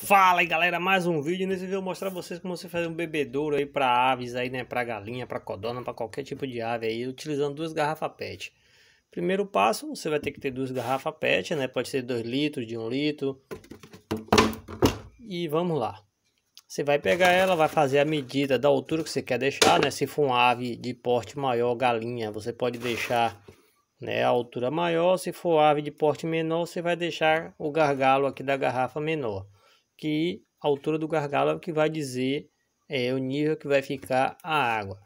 Fala aí galera, mais um vídeo. Nesse vídeo eu vou mostrar vocês como você fazer um bebedouro aí para aves aí, né, para galinha, para codorna, para qualquer tipo de ave aí, utilizando duas garrafas PET. Primeiro passo, você vai ter que ter duas garrafas PET, né? Pode ser 2 litros, de 1 um litro. E vamos lá. Você vai pegar ela, vai fazer a medida da altura que você quer deixar, né? Se for uma ave de porte maior, galinha, você pode deixar né, a altura maior. Se for ave de porte menor, você vai deixar o gargalo aqui da garrafa menor que a altura do gargalo é que vai dizer é, o nível que vai ficar a água.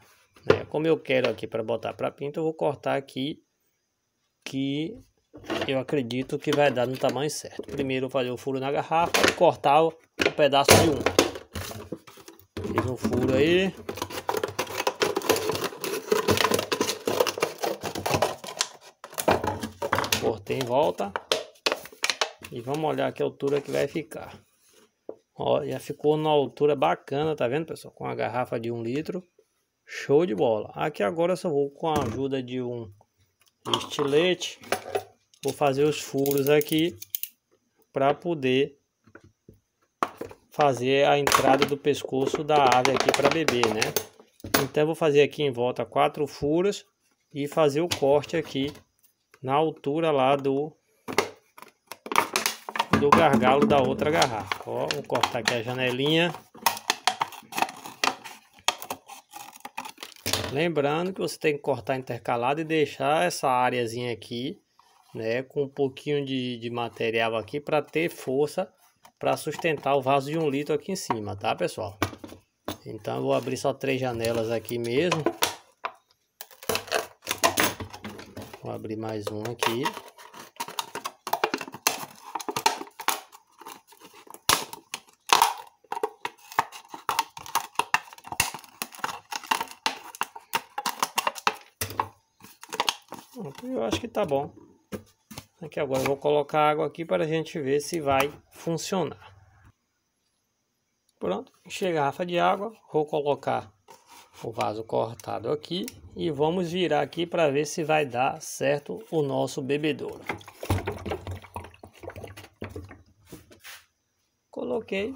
Né? Como eu quero aqui para botar para pinta, eu vou cortar aqui que eu acredito que vai dar no tamanho certo. Primeiro fazer o furo na garrafa e cortar o, pedaço de um. Fiz um furo aí. Cortei em volta. E vamos olhar que altura que vai ficar. Ó, já ficou numa altura bacana, tá vendo, pessoal? Com a garrafa de um litro. Show de bola. Aqui agora eu só vou com a ajuda de um estilete. Vou fazer os furos aqui para poder fazer a entrada do pescoço da ave aqui para beber, né? Então eu vou fazer aqui em volta quatro furos e fazer o corte aqui na altura lá do do gargalo da outra garrafa. Ó, vou cortar aqui a janelinha. Lembrando que você tem que cortar intercalado e deixar essa áreazinha aqui, né, com um pouquinho de, de material aqui para ter força para sustentar o vaso de um litro aqui em cima, tá, pessoal? Então eu vou abrir só três janelas aqui mesmo. Vou abrir mais um aqui. Eu acho que tá bom. Aqui agora vou colocar água aqui para a gente ver se vai funcionar. Pronto, enchei a garrafa de água, vou colocar o vaso cortado aqui e vamos virar aqui para ver se vai dar certo o nosso bebedouro. Coloquei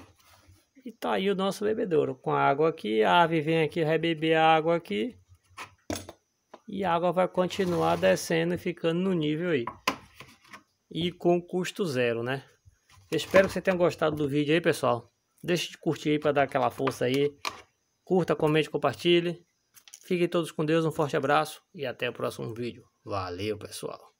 e tá aí o nosso bebedouro com a água aqui, a ave vem aqui rebeber a água aqui e a água vai continuar descendo e ficando no nível aí. E com custo zero, né? espero que você tenha gostado do vídeo aí, pessoal. Deixe de curtir aí para dar aquela força aí. Curta, comente, compartilhe. Fiquem todos com Deus, um forte abraço e até o próximo vídeo. Valeu, pessoal!